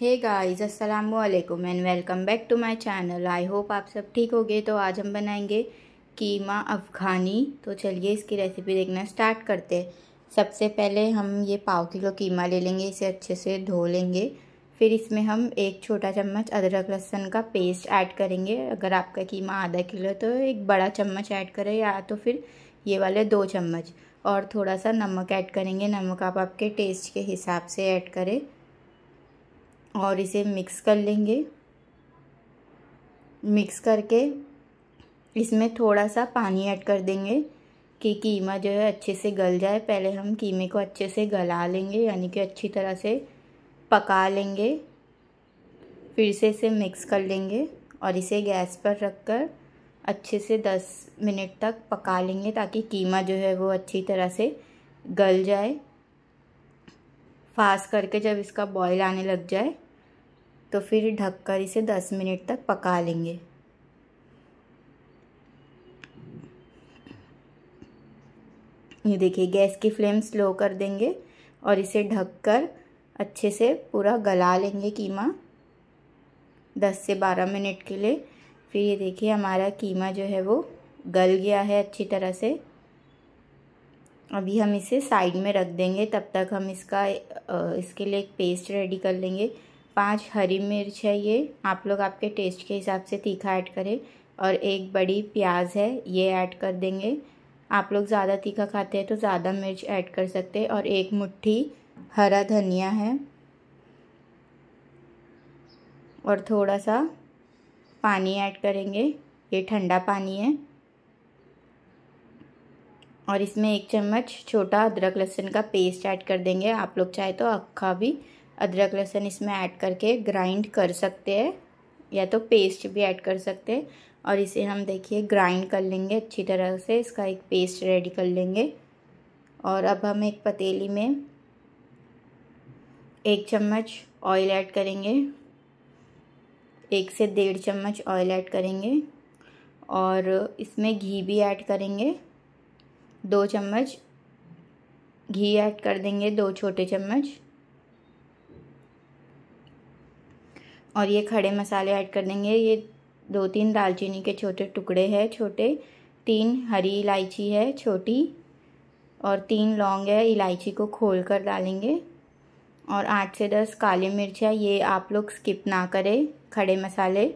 हे guys अस्सलाम वालेकुम and welcome back to my channel I hope आप सब ठीक हो गए तो आज हम बनाएंगे कीमा अफ़गानी तो चलिए इसकी रेसिपी देखना स्टार्ट करते हैं सबसे पहले हम ये पाव किलो कीमा ले लेंगे इसे अच्छे से धो लेंगे फिर इसमें हम एक छोटा चम्मच अदरक लहसुन का पेस्ट ऐड करेंगे अगर आपका कीमा आधा किलो तो एक बड़ा चम्मच ऐड करें या तो फिर ये वाले दो चम्मच और थोड़ा सा नमक ऐड करेंगे नमक आप आपके टेस्ट के हिसाब से ऐड करें और इसे मिक्स कर लेंगे मिक्स करके इसमें थोड़ा सा पानी ऐड कर देंगे कि कीमा जो है अच्छे से गल जाए पहले हम कीमे को अच्छे से गला लेंगे यानी कि अच्छी तरह से पका लेंगे फिर से इसे मिक्स कर लेंगे और इसे गैस पर रखकर अच्छे से दस मिनट तक पका लेंगे ताकि कीमा जो है वो अच्छी तरह से गल जाए फास्ट करके जब इसका बॉयल आने लग जाए तो फिर ढककर इसे 10 मिनट तक पका लेंगे ये देखिए गैस की फ्लेम स्लो कर देंगे और इसे ढककर अच्छे से पूरा गला लेंगे कीमा 10 से 12 मिनट के लिए फिर ये देखिए हमारा कीमा जो है वो गल गया है अच्छी तरह से अभी हम इसे साइड में रख देंगे तब तक हम इसका इसके लिए एक पेस्ट रेडी कर लेंगे पाँच हरी मिर्च है ये आप लोग आपके टेस्ट के हिसाब से तीखा ऐड करें और एक बड़ी प्याज है ये ऐड कर देंगे आप लोग ज़्यादा तीखा खाते हैं तो ज़्यादा मिर्च ऐड कर सकते हैं और एक मुट्ठी हरा धनिया है और थोड़ा सा पानी ऐड करेंगे ये ठंडा पानी है और इसमें एक चम्मच छोटा अदरक लहसुन का पेस्ट ऐड कर देंगे आप लोग चाहे तो अक्खा भी अदरक लहसुन इसमें ऐड करके ग्राइंड कर सकते हैं या तो पेस्ट भी ऐड कर सकते हैं और इसे हम देखिए ग्राइंड कर लेंगे अच्छी तरह से इसका एक पेस्ट रेडी कर लेंगे और अब हम एक पतीली में एक चम्मच ऑयल ऐड करेंगे एक से डेढ़ चम्मच ऑयल ऐड करेंगे और इसमें घी भी ऐड करेंगे दो चम्मच घी ऐड कर देंगे दो छोटे चम्मच और ये खड़े मसाले ऐड कर देंगे ये दो तीन दालचीनी के छोटे टुकड़े हैं छोटे तीन हरी इलायची है छोटी और तीन लौंग है इलायची को खोल कर डालेंगे और आठ से दस काली मिर्च है ये आप लोग स्किप ना करें खड़े मसाले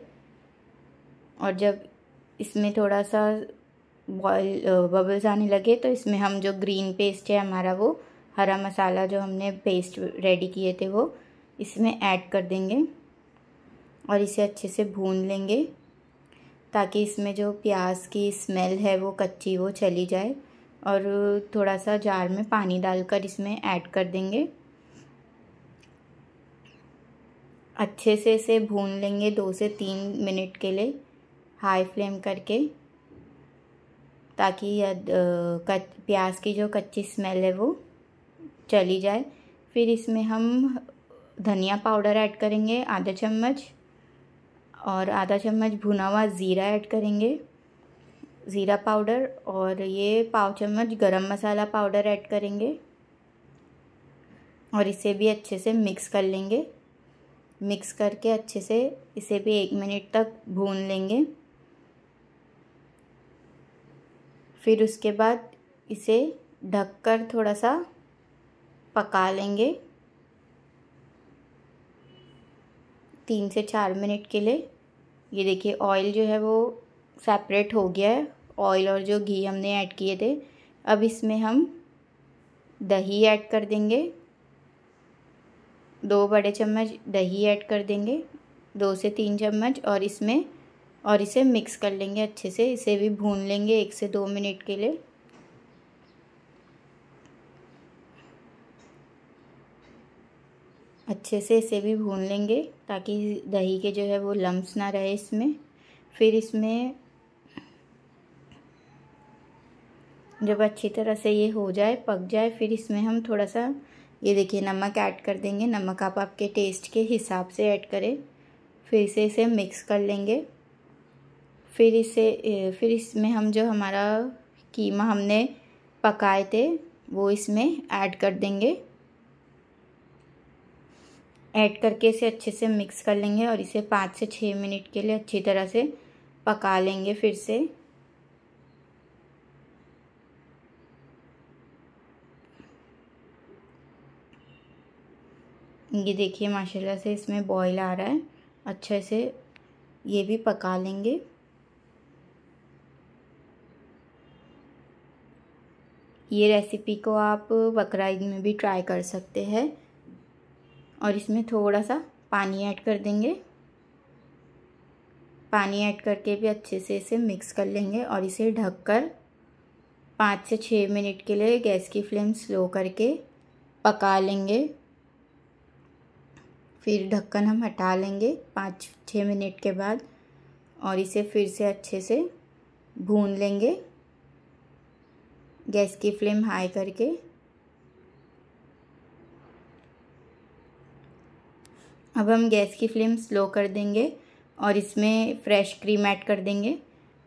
और जब इसमें थोड़ा सा बॉयल बबल्स आने लगे तो इसमें हम जो ग्रीन पेस्ट है हमारा वो हरा मसाला जो हमने पेस्ट रेडी किए थे वो इसमें ऐड कर देंगे और इसे अच्छे से भून लेंगे ताकि इसमें जो प्याज की स्मेल है वो कच्ची वो चली जाए और थोड़ा सा जार में पानी डालकर इसमें ऐड कर देंगे अच्छे से इसे भून लेंगे दो से तीन मिनट के लिए हाई फ्लेम करके ताकि प्याज की जो कच्ची स्मेल है वो चली जाए फिर इसमें हम धनिया पाउडर ऐड करेंगे आधा चम्मच और आधा चम्मच भुना हुआ ज़ीरा ऐड करेंगे ज़ीरा पाउडर और ये पाव चम्मच गरम मसाला पाउडर ऐड करेंगे और इसे भी अच्छे से मिक्स कर लेंगे मिक्स करके अच्छे से इसे भी एक मिनट तक भून लेंगे फिर उसके बाद इसे ढककर थोड़ा सा पका लेंगे तीन से चार मिनट के लिए ये देखिए ऑयल जो है वो सेपरेट हो गया है ऑयल और जो घी हमने ऐड किए थे अब इसमें हम दही ऐड कर देंगे दो बड़े चम्मच दही ऐड कर देंगे दो से तीन चम्मच और इसमें और इसे मिक्स कर लेंगे अच्छे से इसे भी भून लेंगे एक से दो मिनट के लिए अच्छे से इसे भी भून लेंगे ताकि दही के जो है वो लम्स ना रहे इसमें फिर इसमें जब अच्छी तरह से ये हो जाए पक जाए फिर इसमें हम थोड़ा सा ये देखिए नमक ऐड कर देंगे नमक आप आपके टेस्ट के हिसाब से ऐड करें फिर से इसे मिक्स कर लेंगे फिर इसे फिर इसमें हम जो हमारा कीमा हमने पकाए थे वो इसमें ऐड कर देंगे ऐड करके इसे अच्छे से मिक्स कर लेंगे और इसे पाँच से छः मिनट के लिए अच्छी तरह से पका लेंगे फिर से ये देखिए माशाल्लाह से इसमें बॉईल आ रहा है अच्छे से ये भी पका लेंगे ये रेसिपी को आप बकरा में भी ट्राई कर सकते हैं और इसमें थोड़ा सा पानी ऐड कर देंगे पानी ऐड करके भी अच्छे से इसे मिक्स कर लेंगे और इसे ढककर पाँच से छः मिनट के लिए गैस की फ्लेम स्लो करके पका लेंगे फिर ढक्कन हम हटा लेंगे पाँच छः मिनट के बाद और इसे फिर से अच्छे से भून लेंगे गैस की फ्लेम हाई करके अब हम गैस की फ्लेम स्लो कर देंगे और इसमें फ्रेश क्रीम ऐड कर देंगे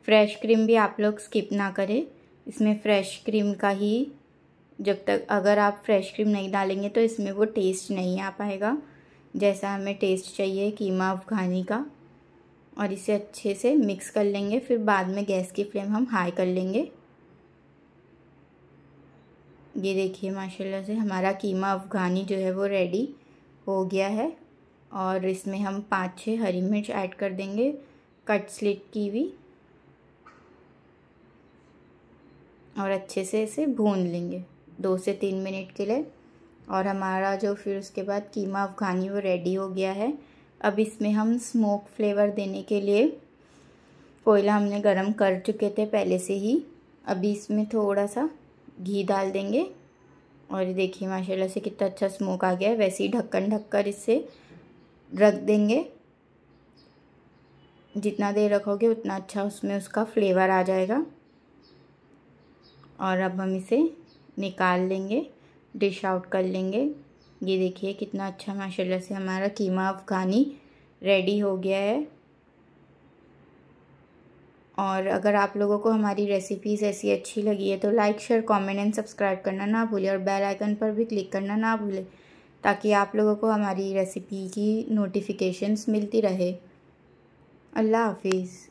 फ्रेश क्रीम भी आप लोग स्किप ना करें इसमें फ्रेश क्रीम का ही जब तक अगर आप फ्रेश क्रीम नहीं डालेंगे तो इसमें वो टेस्ट नहीं आ पाएगा जैसा हमें टेस्ट चाहिए कीमा अफगानी का और इसे अच्छे से मिक्स कर लेंगे फिर बाद में गैस की फ्लेम हम हाई कर लेंगे ये देखिए माशाल्लाह से हमारा कीमा अफगानी जो है वो रेडी हो गया है और इसमें हम पाँच छः हरी मिर्च ऐड कर देंगे कट स्लिट की भी और अच्छे से इसे भून लेंगे दो से तीन मिनट के लिए और हमारा जो फिर उसके बाद कीमा अफ़गानी वो रेडी हो गया है अब इसमें हम स्मोक फ्लेवर देने के लिए कोयला हमने गरम कर चुके थे पहले से ही अभी इसमें थोड़ा सा घी डाल देंगे और देखिए माशाल्लाह से कितना अच्छा स्मोक आ गया है वैसे ही ढक्कन ढककर इससे रख देंगे जितना देर रखोगे उतना अच्छा उसमें उसका फ्लेवर आ जाएगा और अब हम इसे निकाल लेंगे डिश आउट कर लेंगे ये देखिए कितना अच्छा माशाल्लाह से हमारा कीमा अफ़गानी रेडी हो गया है और अगर आप लोगों को हमारी रेसिपीज़ ऐसी अच्छी लगी है तो like share comment and subscribe करना ना भूलें और बेल आइकन पर भी क्लिक करना ना भूलें ताकि आप लोगों को हमारी रेसिपी की नोटिफिकेशंस मिलती रहे अल्लाह हाफिज़